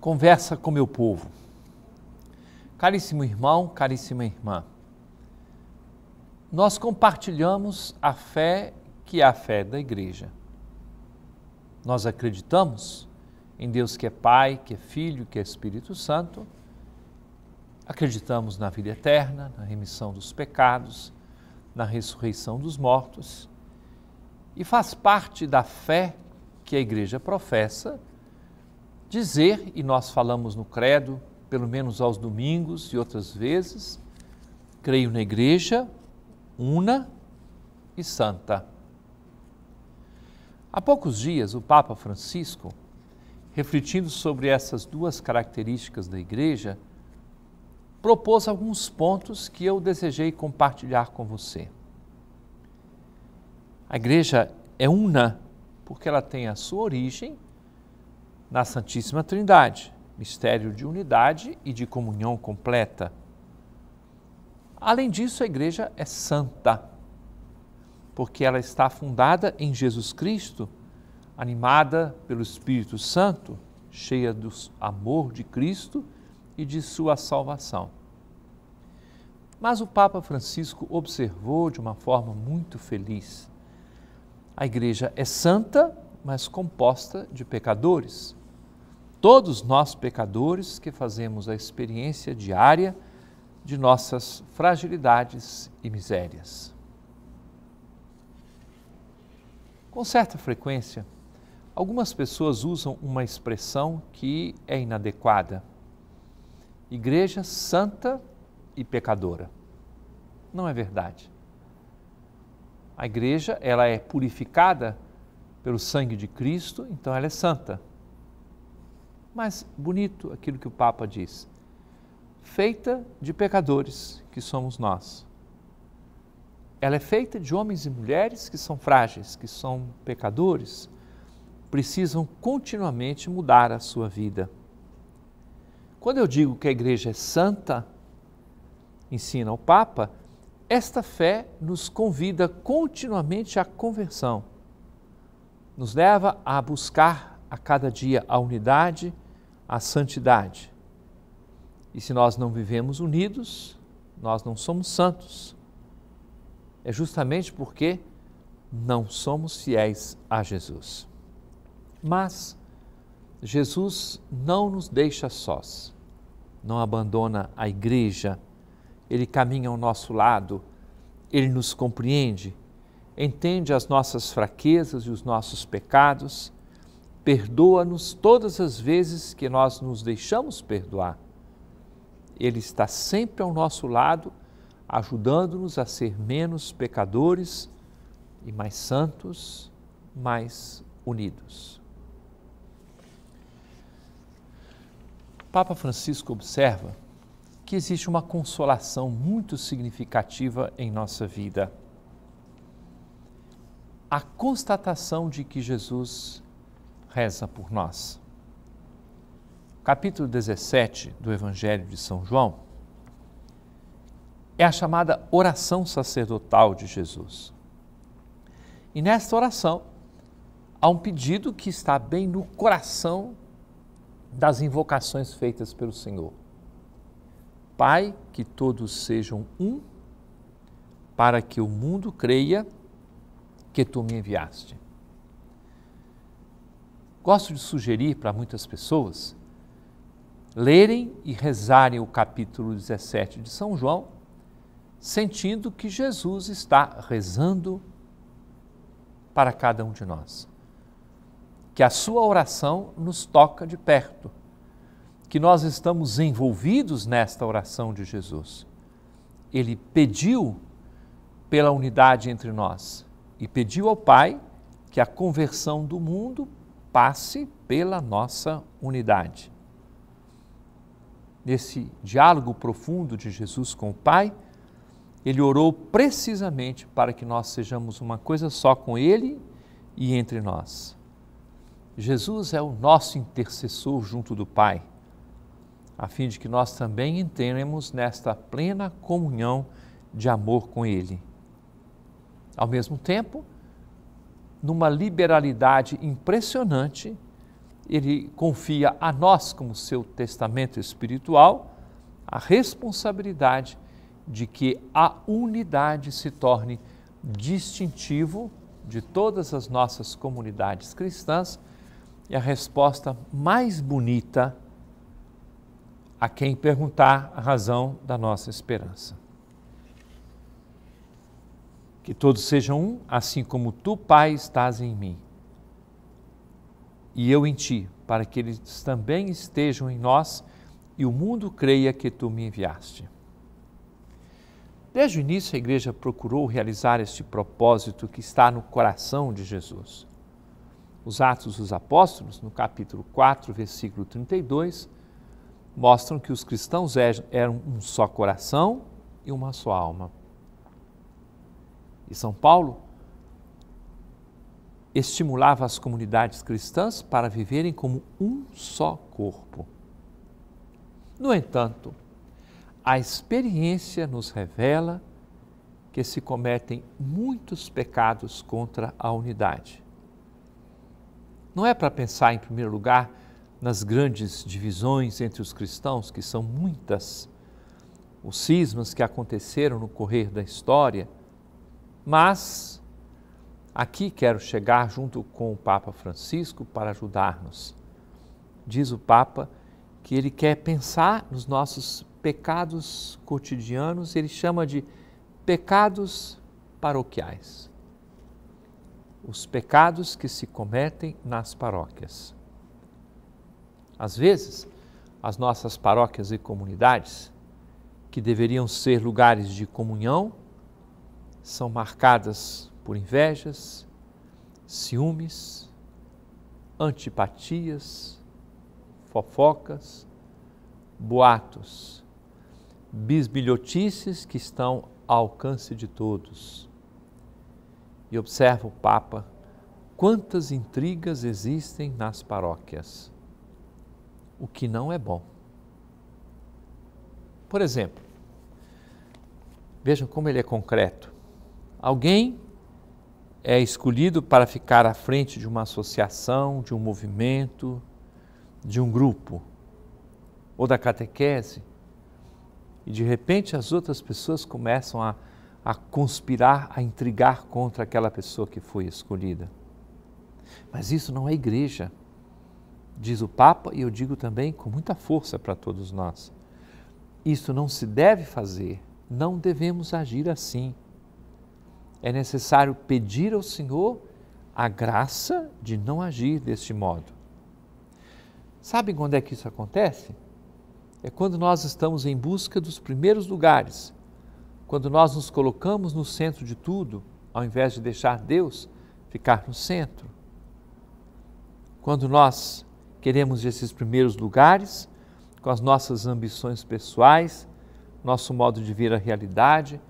conversa com meu povo. Caríssimo irmão, caríssima irmã, nós compartilhamos a fé que é a fé da igreja. Nós acreditamos em Deus que é Pai, que é Filho, que é Espírito Santo. Acreditamos na vida eterna, na remissão dos pecados, na ressurreição dos mortos. E faz parte da fé que a igreja professa dizer, e nós falamos no credo, pelo menos aos domingos e outras vezes, creio na igreja una e santa. Há poucos dias, o Papa Francisco, refletindo sobre essas duas características da igreja, propôs alguns pontos que eu desejei compartilhar com você. A igreja é una porque ela tem a sua origem na Santíssima Trindade, mistério de unidade e de comunhão completa. Além disso, a igreja é santa, porque ela está fundada em Jesus Cristo, animada pelo Espírito Santo, cheia do amor de Cristo e de sua salvação. Mas o Papa Francisco observou de uma forma muito feliz: a igreja é santa, mas composta de pecadores todos nós pecadores que fazemos a experiência diária de nossas fragilidades e misérias. Com certa frequência, algumas pessoas usam uma expressão que é inadequada: Igreja santa e pecadora. Não é verdade. A igreja, ela é purificada pelo sangue de Cristo, então ela é santa mas bonito aquilo que o Papa diz: feita de pecadores que somos nós. Ela é feita de homens e mulheres que são frágeis, que são pecadores, precisam continuamente mudar a sua vida. Quando eu digo que a igreja é santa, ensina o Papa, esta fé nos convida continuamente à conversão, nos leva a buscar a cada dia a unidade, a santidade. E se nós não vivemos unidos, nós não somos santos. É justamente porque não somos fiéis a Jesus. Mas Jesus não nos deixa sós, não abandona a igreja, ele caminha ao nosso lado, ele nos compreende, entende as nossas fraquezas e os nossos pecados Perdoa-nos todas as vezes que nós nos deixamos perdoar. Ele está sempre ao nosso lado, ajudando-nos a ser menos pecadores e mais santos, mais unidos. Papa Francisco observa que existe uma consolação muito significativa em nossa vida. A constatação de que Jesus reza por nós. Capítulo 17 do Evangelho de São João é a chamada oração sacerdotal de Jesus. E nesta oração há um pedido que está bem no coração das invocações feitas pelo Senhor. Pai, que todos sejam um, para que o mundo creia que tu me enviaste. Gosto de sugerir para muitas pessoas lerem e rezarem o capítulo 17 de São João, sentindo que Jesus está rezando para cada um de nós. Que a sua oração nos toca de perto, que nós estamos envolvidos nesta oração de Jesus. Ele pediu pela unidade entre nós e pediu ao Pai que a conversão do mundo passe pela nossa unidade. Nesse diálogo profundo de Jesus com o Pai, ele orou precisamente para que nós sejamos uma coisa só com Ele e entre nós. Jesus é o nosso intercessor junto do Pai, a fim de que nós também entremos nesta plena comunhão de amor com Ele. Ao mesmo tempo, numa liberalidade impressionante, ele confia a nós, como seu testamento espiritual, a responsabilidade de que a unidade se torne distintivo de todas as nossas comunidades cristãs e a resposta mais bonita a quem perguntar a razão da nossa esperança que todos sejam um, assim como tu, Pai, estás em mim e eu em ti, para que eles também estejam em nós e o mundo creia que tu me enviaste. Desde o início, a igreja procurou realizar este propósito que está no coração de Jesus. Os Atos dos Apóstolos, no capítulo 4, versículo 32, mostram que os cristãos er-, eram um só coração e uma só alma e São Paulo, estimulava as comunidades cristãs para viverem como um só corpo. No entanto, a experiência nos revela que se cometem muitos pecados contra a unidade. Não é para pensar, em primeiro lugar, nas grandes divisões entre os cristãos, que são muitas, os cismas que aconteceram no correr da história mas aqui quero chegar junto com o Papa Francisco para ajudar-nos. Diz o Papa que ele quer pensar nos nossos pecados cotidianos, ele chama de pecados paroquiais. Os pecados que se cometem nas paróquias. Às vezes, as nossas paróquias e comunidades, que deveriam ser lugares de comunhão, são marcadas por invejas, ciúmes, antipatias, fofocas, boatos, bisbilhotices que estão ao alcance de todos. E observa o Papa quantas intrigas existem nas paróquias, o que não é bom. Por exemplo, vejam como ele é concreto. Alguém é escolhido para ficar à frente de uma associação, de um movimento, de um grupo ou da catequese, e de repente as outras pessoas começam a, a conspirar, a intrigar contra aquela pessoa que foi escolhida. Mas isso não é igreja, diz o Papa, e eu digo também com muita força para todos nós. Isso não se deve fazer, não devemos agir assim é necessário pedir ao Senhor a graça de não agir deste modo. Sabe quando é que isso acontece? É quando nós estamos em busca dos primeiros lugares, quando nós nos colocamos no centro de tudo, ao invés de deixar Deus ficar no centro. Quando nós queremos esses primeiros lugares, com as nossas ambições pessoais, nosso modo de ver a realidade,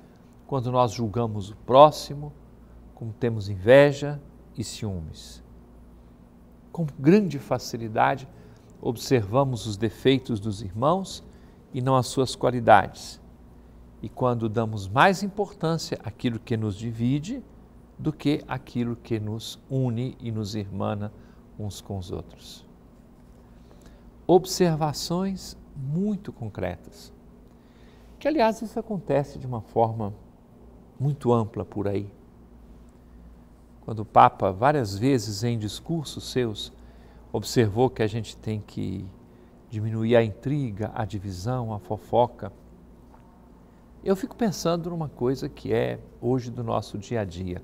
quando nós julgamos o próximo, como temos inveja e ciúmes. Com grande facilidade, observamos os defeitos dos irmãos e não as suas qualidades. E quando damos mais importância àquilo que nos divide do que àquilo que nos une e nos irmana uns com os outros. Observações muito concretas. Que, aliás, isso acontece de uma forma muito ampla por aí. Quando o Papa, várias vezes em discursos seus, observou que a gente tem que diminuir a intriga, a divisão, a fofoca, eu fico pensando numa coisa que é hoje do nosso dia a dia.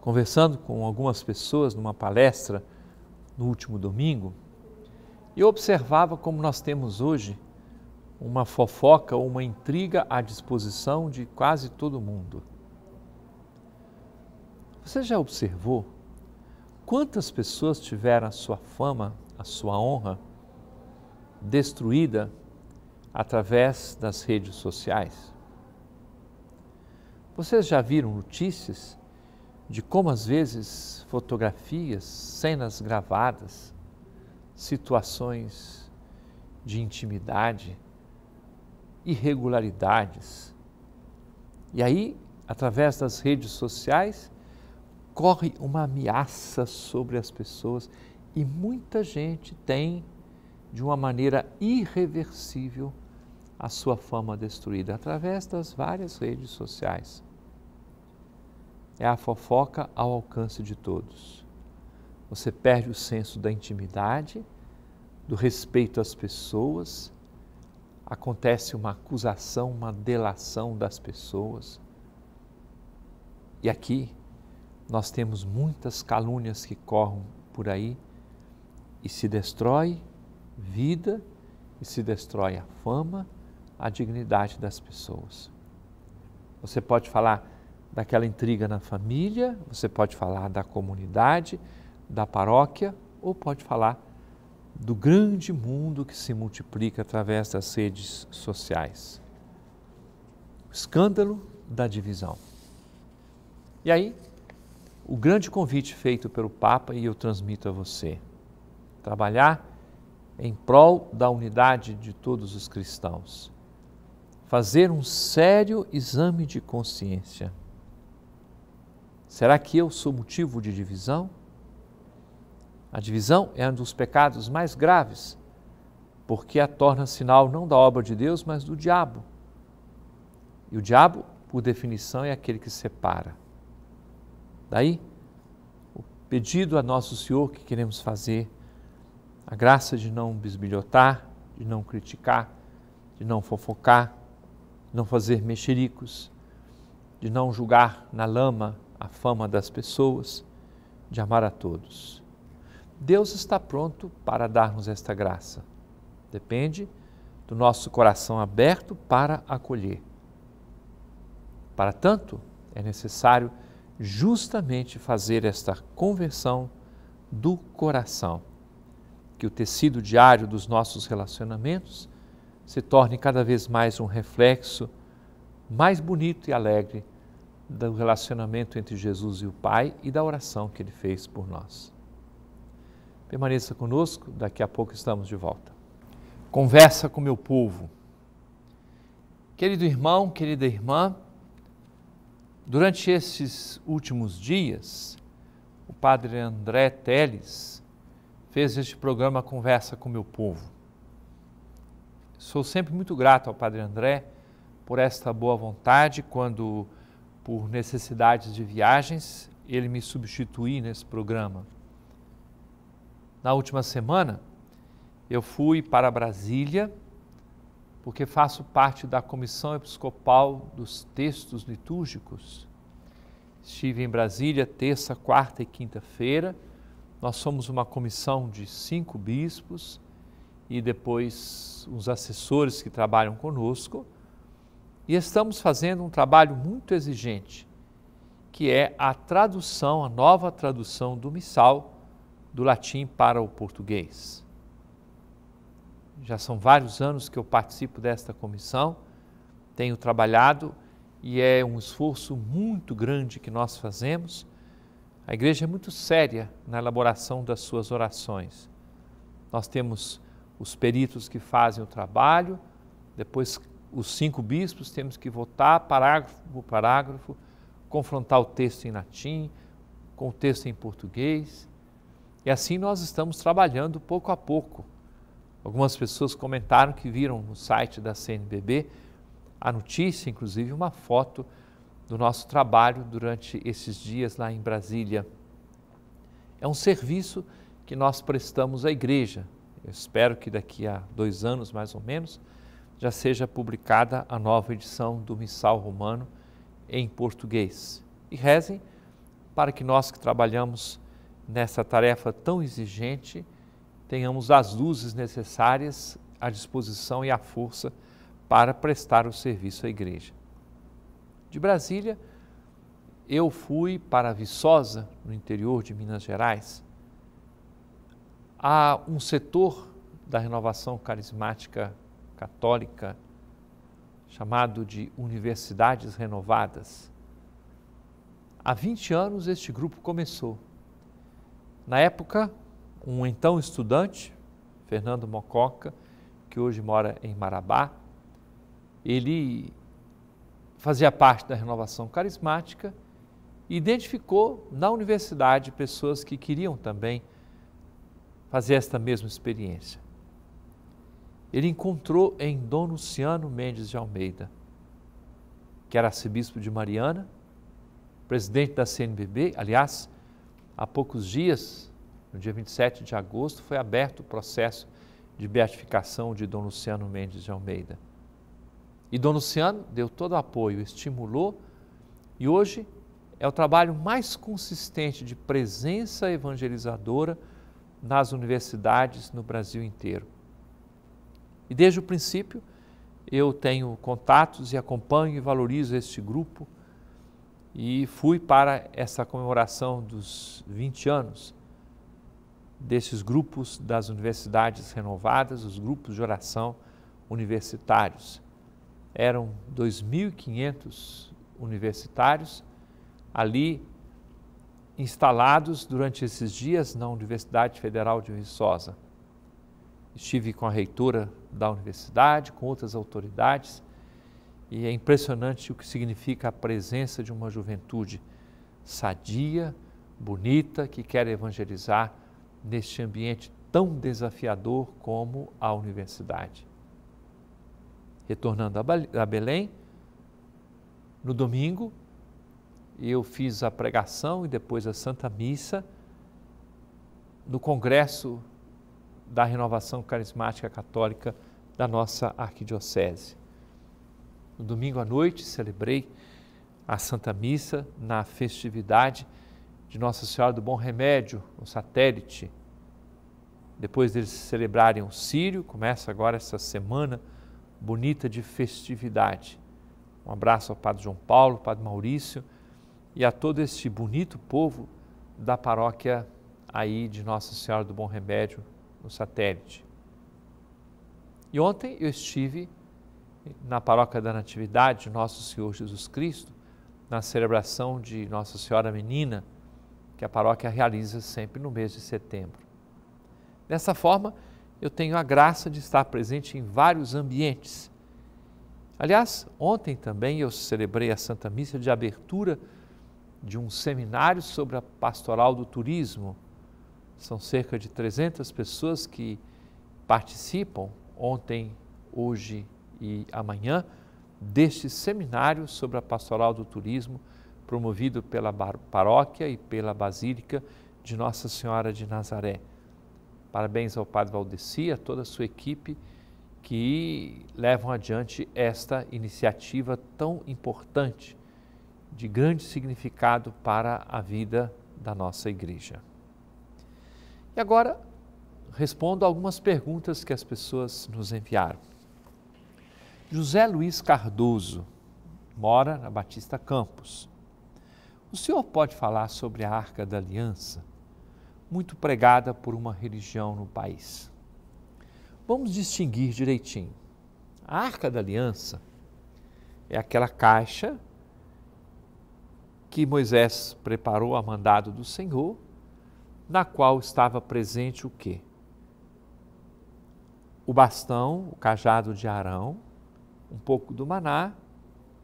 Conversando com algumas pessoas numa palestra no último domingo, eu observava como nós temos hoje uma fofoca ou uma intriga à disposição de quase todo mundo. Você já observou quantas pessoas tiveram a sua fama, a sua honra destruída através das redes sociais? Vocês já viram notícias de como às vezes fotografias, cenas gravadas, situações de intimidade irregularidades. E aí, através das redes sociais, corre uma ameaça sobre as pessoas e muita gente tem, de uma maneira irreversível, a sua fama destruída através das várias redes sociais. É a fofoca ao alcance de todos. Você perde o senso da intimidade, do respeito às pessoas acontece uma acusação, uma delação das pessoas. E aqui nós temos muitas calúnias que correm por aí e se destrói vida e se destrói a fama, a dignidade das pessoas. Você pode falar daquela intriga na família, você pode falar da comunidade, da paróquia ou pode falar do grande mundo que se multiplica através das redes sociais. O escândalo da divisão. E aí, o grande convite feito pelo Papa e eu transmito a você: trabalhar em prol da unidade de todos os cristãos. Fazer um sério exame de consciência. Será que eu sou motivo de divisão? A divisão é um dos pecados mais graves, porque a torna sinal não da obra de Deus, mas do diabo. E o diabo, por definição, é aquele que separa. Daí, o pedido a Nosso Senhor que queremos fazer, a graça de não bisbilhotar, de não criticar, de não fofocar, de não fazer mexericos, de não julgar na lama a fama das pessoas, de amar a todos. Deus está pronto para dar-nos esta graça. Depende do nosso coração aberto para acolher. Para tanto, é necessário justamente fazer esta conversão do coração, que o tecido diário dos nossos relacionamentos se torne cada vez mais um reflexo mais bonito e alegre do relacionamento entre Jesus e o Pai e da oração que ele fez por nós. Permaneça conosco, daqui a pouco estamos de volta. Conversa com meu povo. Querido irmão, querida irmã, durante esses últimos dias, o padre André Teles fez este programa Conversa com meu povo. Sou sempre muito grato ao padre André por esta boa vontade quando por necessidades de viagens, ele me substitui nesse programa. Na última semana, eu fui para Brasília, porque faço parte da comissão episcopal dos textos litúrgicos. Estive em Brasília terça, quarta e quinta-feira. Nós somos uma comissão de cinco bispos e depois os assessores que trabalham conosco. E estamos fazendo um trabalho muito exigente, que é a tradução, a nova tradução do Missal do latim para o português. Já são vários anos que eu participo desta comissão, tenho trabalhado e é um esforço muito grande que nós fazemos. A igreja é muito séria na elaboração das suas orações. Nós temos os peritos que fazem o trabalho, depois os cinco bispos temos que votar parágrafo por parágrafo, confrontar o texto em latim com o texto em português e assim nós estamos trabalhando pouco a pouco. Algumas pessoas comentaram que viram no site da CNBB a notícia, inclusive uma foto do nosso trabalho durante esses dias lá em Brasília. É um serviço que nós prestamos à igreja. Eu espero que daqui a dois anos, mais ou menos, já seja publicada a nova edição do Missal Romano em português. E rezem para que nós que trabalhamos nessa tarefa tão exigente, tenhamos as luzes necessárias, a disposição e a força para prestar o serviço à igreja. De Brasília, eu fui para Viçosa, no interior de Minas Gerais. Há um setor da renovação carismática católica chamado de Universidades Renovadas. Há 20 anos este grupo começou na época, um então estudante, Fernando Mococa, que hoje mora em Marabá, ele fazia parte da renovação carismática e identificou na universidade pessoas que queriam também fazer esta mesma experiência. Ele encontrou em Dom Luciano Mendes de Almeida, que era arcebispo de Mariana, presidente da CNBB, aliás, há poucos dias, no dia 27 de agosto, foi aberto o processo de beatificação de Dom Luciano Mendes de Almeida. E Dom Luciano deu todo o apoio, estimulou, e hoje é o trabalho mais consistente de presença evangelizadora nas universidades no Brasil inteiro. E desde o princípio, eu tenho contatos e acompanho e valorizo este grupo e fui para essa comemoração dos 20 anos desses grupos das universidades renovadas, os grupos de oração universitários. Eram 2.500 universitários ali instalados durante esses dias na Universidade Federal de Viçosa. Estive com a reitora da universidade, com outras autoridades e é impressionante o que significa a presença de uma juventude sadia, bonita, que quer evangelizar neste ambiente tão desafiador como a universidade. Retornando a Belém, no domingo, eu fiz a pregação e depois a Santa Missa no Congresso da Renovação Carismática Católica da nossa Arquidiocese. No domingo à noite celebrei a Santa Missa na festividade de Nossa Senhora do Bom Remédio, o satélite. Depois deles celebrarem o Sírio, começa agora essa semana bonita de festividade. Um abraço ao Padre João Paulo, Padre Maurício e a todo este bonito povo da paróquia aí de Nossa Senhora do Bom Remédio, no satélite. E ontem eu estive na paróquia da Natividade Nosso Senhor Jesus Cristo, na celebração de Nossa Senhora Menina, que a paróquia realiza sempre no mês de setembro. Dessa forma, eu tenho a graça de estar presente em vários ambientes. Aliás, ontem também eu celebrei a Santa Missa de abertura de um seminário sobre a pastoral do turismo. São cerca de 300 pessoas que participam ontem, hoje e amanhã deste seminário sobre a pastoral do turismo, promovido pela paróquia e pela Basílica de Nossa Senhora de Nazaré. Parabéns ao Padre Valdeci e a toda a sua equipe que levam adiante esta iniciativa tão importante, de grande significado para a vida da nossa igreja. E agora respondo algumas perguntas que as pessoas nos enviaram. José Luiz Cardoso mora na Batista Campos. O senhor pode falar sobre a Arca da Aliança, muito pregada por uma religião no país? Vamos distinguir direitinho. A Arca da Aliança é aquela caixa que Moisés preparou a mandado do Senhor, na qual estava presente o quê? O bastão, o cajado de Arão, um pouco do maná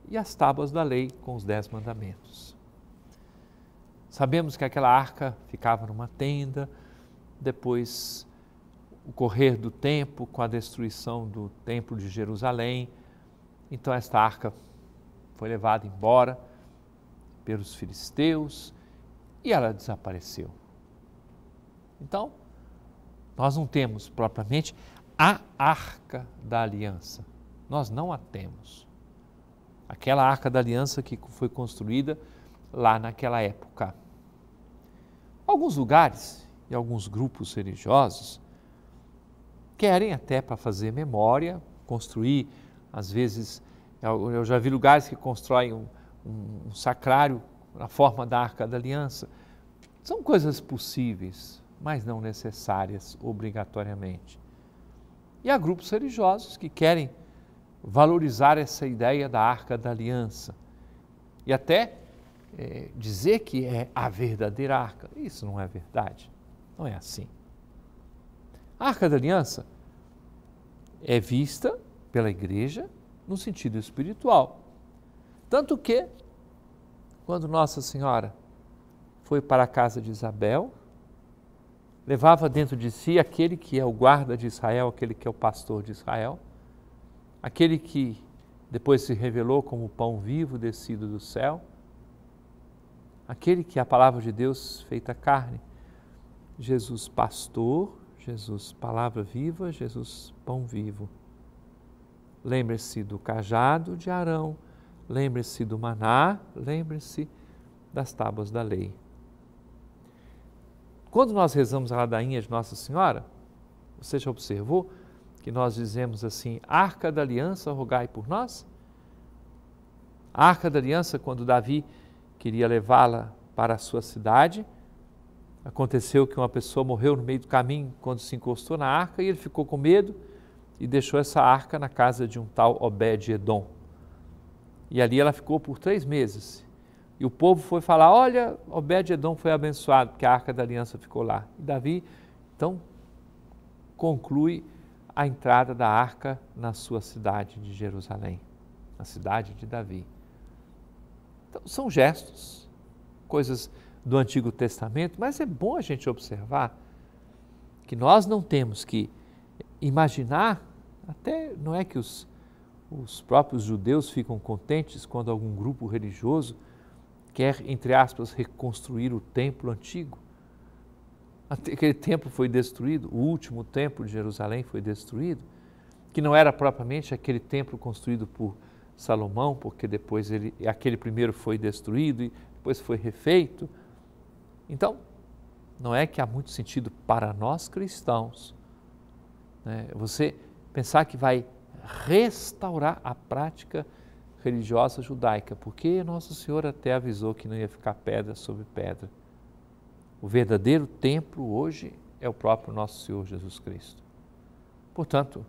e as tábuas da lei com os dez mandamentos. Sabemos que aquela arca ficava numa tenda, depois o correr do tempo, com a destruição do templo de Jerusalém, então esta arca foi levada embora pelos filisteus e ela desapareceu. Então, nós não temos propriamente a arca da aliança, nós não a temos. Aquela arca da aliança que foi construída lá naquela época. Alguns lugares e alguns grupos religiosos querem até para fazer memória, construir, às vezes, eu já vi lugares que constroem um, um, um sacrário na forma da arca da aliança. São coisas possíveis, mas não necessárias obrigatoriamente. E há grupos religiosos que querem valorizar essa ideia da arca da aliança e até é, dizer que é a verdadeira arca. Isso não é verdade, não é assim. A arca da aliança é vista pela igreja no sentido espiritual. Tanto que, quando Nossa Senhora foi para a casa de Isabel, levava dentro de si aquele que é o guarda de Israel, aquele que é o pastor de Israel, aquele que depois se revelou como pão vivo descido do céu, aquele que é a palavra de Deus feita carne, Jesus pastor, Jesus palavra viva, Jesus pão vivo. Lembre-se do cajado de Arão, lembre-se do maná, lembre-se das tábuas da lei. Quando nós rezamos a ladainha de Nossa Senhora, você já observou, que nós dizemos assim: Arca da Aliança, rogai por nós? A Arca da Aliança, quando Davi queria levá-la para a sua cidade, aconteceu que uma pessoa morreu no meio do caminho quando se encostou na arca e ele ficou com medo e deixou essa arca na casa de um tal Obed-Edom. E ali ela ficou por três meses. E o povo foi falar: Olha, Obed-Edom foi abençoado, porque a arca da aliança ficou lá. E Davi, então, conclui a entrada da arca na sua cidade de Jerusalém, na cidade de Davi. Então, são gestos, coisas do Antigo Testamento, mas é bom a gente observar que nós não temos que imaginar, até não é que os, os próprios judeus ficam contentes quando algum grupo religioso quer, entre aspas, reconstruir o templo antigo aquele templo foi destruído, o último templo de Jerusalém foi destruído, que não era propriamente aquele templo construído por Salomão, porque depois ele, aquele primeiro foi destruído e depois foi refeito. Então, não é que há muito sentido para nós cristãos né, você pensar que vai restaurar a prática religiosa judaica, porque Nosso Senhor até avisou que não ia ficar pedra sobre pedra. O verdadeiro templo hoje é o próprio nosso Senhor Jesus Cristo. Portanto,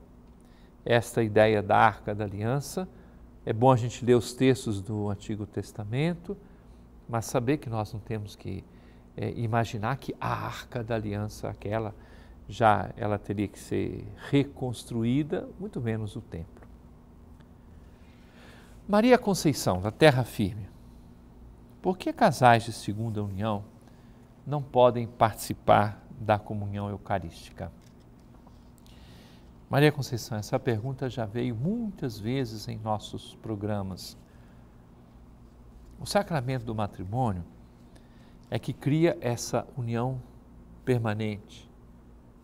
esta ideia da arca da aliança, é bom a gente ler os textos do Antigo Testamento, mas saber que nós não temos que é, imaginar que a arca da aliança, aquela, já ela teria que ser reconstruída, muito menos o templo. Maria Conceição, da Terra Firme. Por que casais de segunda união não podem participar da comunhão eucarística. Maria Conceição, essa pergunta já veio muitas vezes em nossos programas. O sacramento do matrimônio é que cria essa união permanente,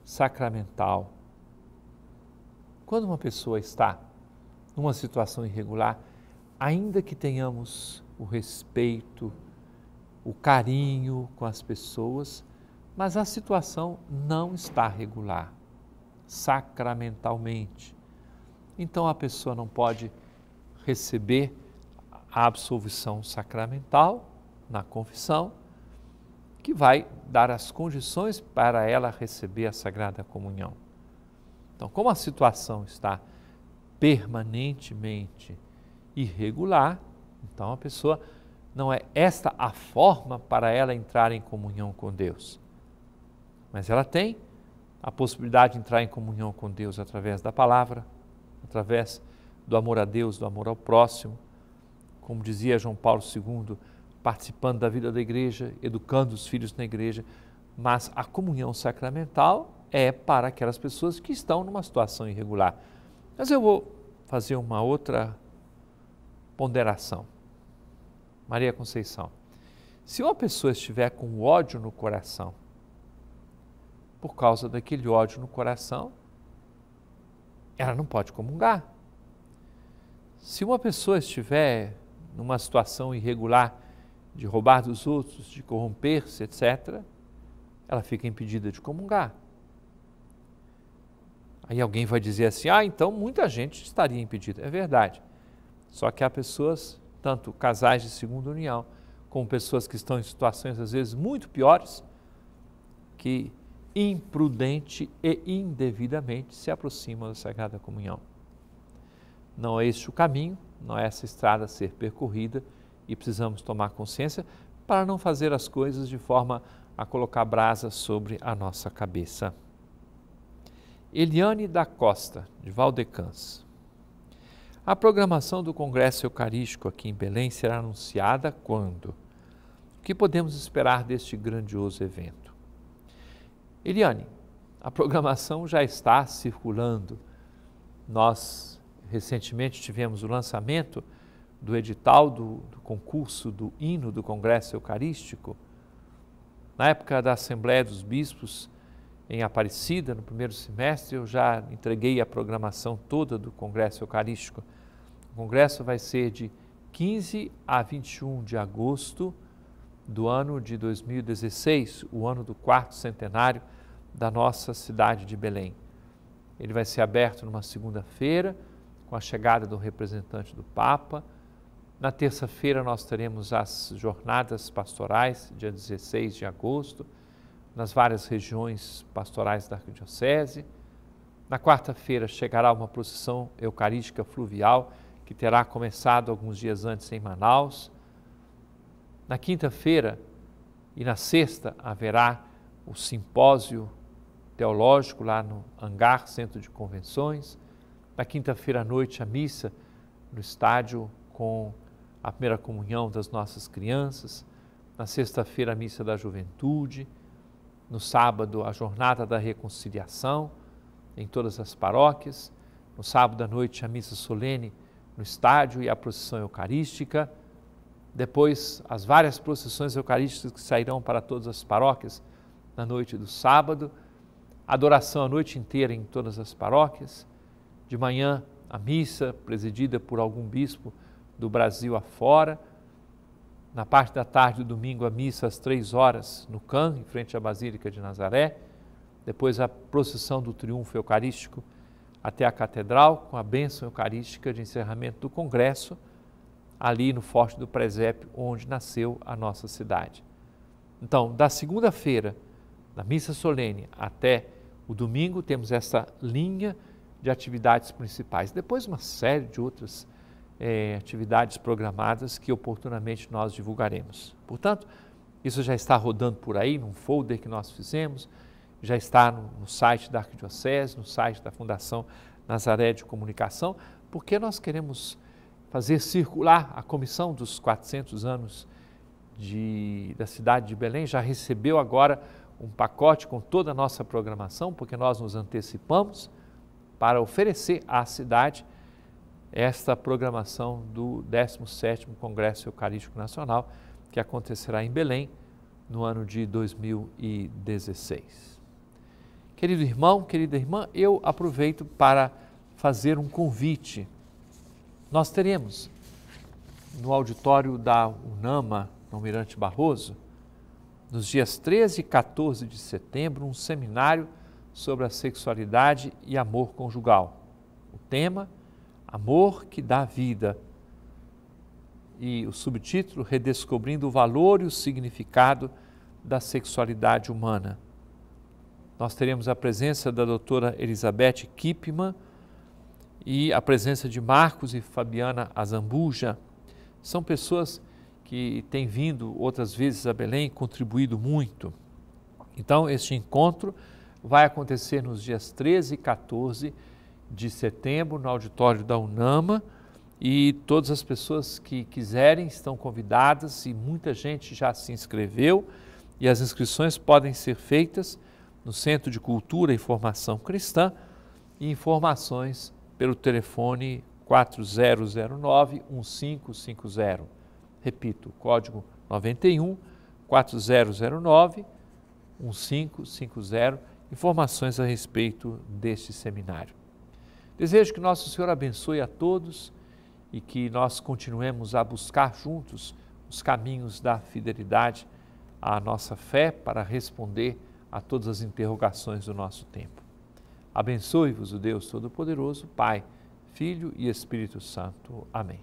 sacramental. Quando uma pessoa está numa situação irregular, ainda que tenhamos o respeito, o carinho com as pessoas, mas a situação não está regular sacramentalmente. Então a pessoa não pode receber a absolvição sacramental na confissão, que vai dar as condições para ela receber a Sagrada Comunhão. Então, como a situação está permanentemente irregular, então a pessoa não é esta a forma para ela entrar em comunhão com Deus. Mas ela tem a possibilidade de entrar em comunhão com Deus através da palavra, através do amor a Deus, do amor ao próximo, como dizia João Paulo II, participando da vida da igreja, educando os filhos na igreja, mas a comunhão sacramental é para aquelas pessoas que estão numa situação irregular. Mas eu vou fazer uma outra ponderação. Maria Conceição. Se uma pessoa estiver com ódio no coração, por causa daquele ódio no coração, ela não pode comungar. Se uma pessoa estiver numa situação irregular de roubar dos outros, de corromper-se, etc., ela fica impedida de comungar. Aí alguém vai dizer assim: ah, então muita gente estaria impedida. É verdade. Só que há pessoas tanto casais de segunda união, como pessoas que estão em situações às vezes muito piores, que imprudente e indevidamente se aproximam da Sagrada Comunhão. Não é este o caminho, não é essa estrada a ser percorrida e precisamos tomar consciência para não fazer as coisas de forma a colocar brasa sobre a nossa cabeça. Eliane da Costa, de Valdecans. A programação do Congresso Eucarístico aqui em Belém será anunciada quando? O que podemos esperar deste grandioso evento? Eliane, a programação já está circulando. Nós recentemente tivemos o lançamento do edital do, do concurso do hino do Congresso Eucarístico. Na época da Assembleia dos Bispos, em Aparecida, no primeiro semestre, eu já entreguei a programação toda do Congresso Eucarístico. O congresso vai ser de 15 a 21 de agosto do ano de 2016, o ano do quarto centenário da nossa cidade de Belém. Ele vai ser aberto numa segunda-feira, com a chegada do representante do Papa. Na terça-feira, nós teremos as jornadas pastorais, dia 16 de agosto, nas várias regiões pastorais da Arquidiocese. Na quarta-feira, chegará uma procissão eucarística fluvial que terá começado alguns dias antes em Manaus. Na quinta-feira e na sexta haverá o simpósio teológico lá no Hangar Centro de Convenções. Na quinta-feira à noite, a missa no estádio com a primeira comunhão das nossas crianças. Na sexta-feira, a missa da juventude. No sábado, a jornada da reconciliação em todas as paróquias. No sábado à noite, a missa solene no estádio e a procissão eucarística, depois as várias procissões eucarísticas que sairão para todas as paróquias na noite do sábado, adoração a noite inteira em todas as paróquias, de manhã a missa presidida por algum bispo do Brasil afora, na parte da tarde do domingo a missa às três horas no CAN, em frente à Basílica de Nazaré, depois a procissão do triunfo eucarístico até a Catedral com a bênção eucarística de encerramento do Congresso, ali no Forte do Presépio, onde nasceu a nossa cidade. Então, da segunda-feira, da missa solene até o domingo, temos essa linha de atividades principais. Depois, uma série de outras é, atividades programadas que oportunamente nós divulgaremos. Portanto, isso já está rodando por aí, num folder que nós fizemos já está no, no site da Arquidiocese, no site da Fundação Nazaré de Comunicação, porque nós queremos fazer circular a comissão dos 400 anos de, da cidade de Belém, já recebeu agora um pacote com toda a nossa programação, porque nós nos antecipamos para oferecer à cidade esta programação do 17º Congresso Eucarístico Nacional, que acontecerá em Belém no ano de 2016. Querido irmão, querida irmã, eu aproveito para fazer um convite. Nós teremos no auditório da UNAMA, no Mirante Barroso, nos dias 13 e 14 de setembro, um seminário sobre a sexualidade e amor conjugal. O tema: Amor que dá vida. E o subtítulo: Redescobrindo o valor e o significado da sexualidade humana nós teremos a presença da doutora Elizabeth Kipman e a presença de Marcos e Fabiana Azambuja. São pessoas que têm vindo outras vezes a Belém, contribuído muito. Então, este encontro vai acontecer nos dias 13 e 14 de setembro, no auditório da UNAMA. E todas as pessoas que quiserem estão convidadas e muita gente já se inscreveu. E as inscrições podem ser feitas no Centro de Cultura e Formação Cristã e informações pelo telefone 4009 1550. Repito, código 91 4009 1550. Informações a respeito deste seminário. Desejo que Nosso Senhor abençoe a todos e que nós continuemos a buscar juntos os caminhos da fidelidade à nossa fé para responder a todas as interrogações do nosso tempo. Abençoe-vos o Deus Todo-Poderoso, Pai, Filho e Espírito Santo. Amém.